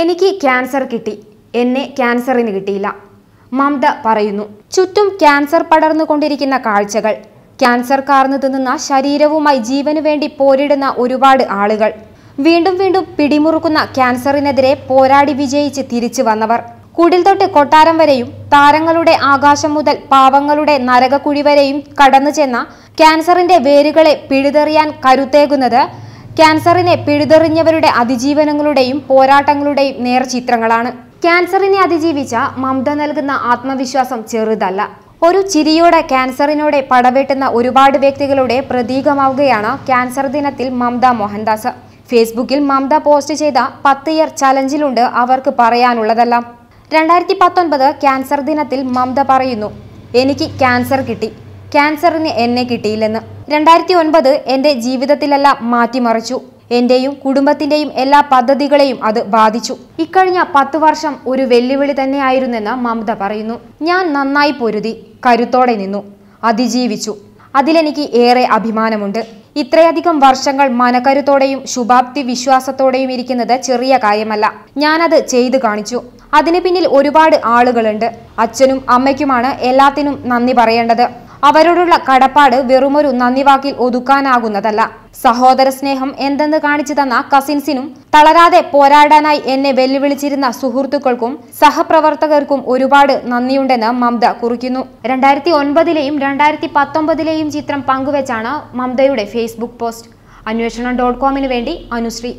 എനിക്ക് ക്യാൻസർ കിട്ടി എന്നെ ക്യാൻസറിന് കിട്ടിയില്ല മമത പറയുന്നു ചുറ്റും ക്യാൻസർ പടർന്നുകൊണ്ടിരിക്കുന്ന കാഴ്ചകൾ ക്യാൻസർ കാർന്നു തിന്നുന്ന ശരീരവുമായി ജീവനു വേണ്ടി പോരിടുന്ന ഒരുപാട് ആളുകൾ വീണ്ടും വീണ്ടും പിടിമുറുക്കുന്ന ക്യാൻസറിനെതിരെ പോരാടി വിജയിച്ച് തിരിച്ചു വന്നവർ കുടിൽ തൊട്ട് കൊട്ടാരം വരെയും താരങ്ങളുടെ ആകാശം മുതൽ പാവങ്ങളുടെ നരകക്കുഴി വരെയും കടന്നു ചെന്ന ക്യാൻസറിന്റെ വേരുകളെ പിഴുതെറിയാൻ കരുത്തേകുന്നത് ക്യാൻസറിനെ പിഴുതെറിഞ്ഞവരുടെ അതിജീവനങ്ങളുടെയും പോരാട്ടങ്ങളുടെയും നേർചിത്രങ്ങളാണ് ക്യാൻസറിനെ അതിജീവിച്ച മമത നൽകുന്ന ആത്മവിശ്വാസം ചെറുതല്ല ഒരു ചിരിയോടെ ക്യാൻസറിനോടെ പടവെട്ടുന്ന ഒരുപാട് വ്യക്തികളുടെ പ്രതീകമാവുകയാണ് ക്യാൻസർ ദിനത്തിൽ മമത മോഹൻദാസ് ഫേസ്ബുക്കിൽ മമത പോസ്റ്റ് ചെയ്ത പത്ത് ഇയർ ചലഞ്ചിലുണ്ട് അവർക്ക് പറയാനുള്ളതെല്ലാം രണ്ടായിരത്തി പത്തൊൻപത് ക്യാൻസർ ദിനത്തിൽ മമത പറയുന്നു എനിക്ക് ക്യാൻസർ കിട്ടി ക്യാൻസറിന് എന്നെ കിട്ടിയില്ലെന്ന് രണ്ടായിരത്തി ഒൻപത് എൻ്റെ ജീവിതത്തിലെല്ലാം മാറ്റിമറിച്ചു എൻ്റെയും കുടുംബത്തിൻ്റെയും എല്ലാ പദ്ധതികളെയും അത് ബാധിച്ചു ഇക്കഴിഞ്ഞ പത്ത് വർഷം ഒരു വെല്ലുവിളി തന്നെയായിരുന്നെന്ന് മമത പറയുന്നു ഞാൻ നന്നായി പൊരുതി കരുത്തോടെ നിന്നു അതിജീവിച്ചു അതിലെനിക്ക് ഏറെ അഭിമാനമുണ്ട് ഇത്രയധികം വർഷങ്ങൾ മനക്കരുത്തോടെയും ശുഭാപ്തി വിശ്വാസത്തോടെയും ഇരിക്കുന്നത് ചെറിയ കാര്യമല്ല ഞാനത് ചെയ്തു കാണിച്ചു അതിന് പിന്നിൽ ഒരുപാട് ആളുകളുണ്ട് അച്ഛനും അമ്മയ്ക്കുമാണ് എല്ലാത്തിനും നന്ദി പറയേണ്ടത് അവരോടുള്ള കടപ്പാട് വെറുമൊരു നന്ദിവാക്കിൽ ഒതുക്കാനാകുന്നതല്ല സഹോദര സ്നേഹം എന്തെന്ന് കാണിച്ചു തന്ന കസിൻസിനും തളരാതെ പോരാടാനായി എന്നെ വെല്ലുവിളിച്ചിരുന്ന സുഹൃത്തുക്കൾക്കും സഹപ്രവർത്തകർക്കും ഒരുപാട് നന്ദിയുണ്ടെന്ന് മമത കുറിക്കുന്നു രണ്ടായിരത്തി ഒൻപതിലെയും രണ്ടായിരത്തി പത്തൊമ്പതിലെയും ചിത്രം പങ്കുവെച്ചാണ് മമതയുടെ ഫേസ്ബുക്ക് പോസ്റ്റ് അന്വേഷണം ഡോട്ട് കോമിന് വേണ്ടി അനുശ്രീ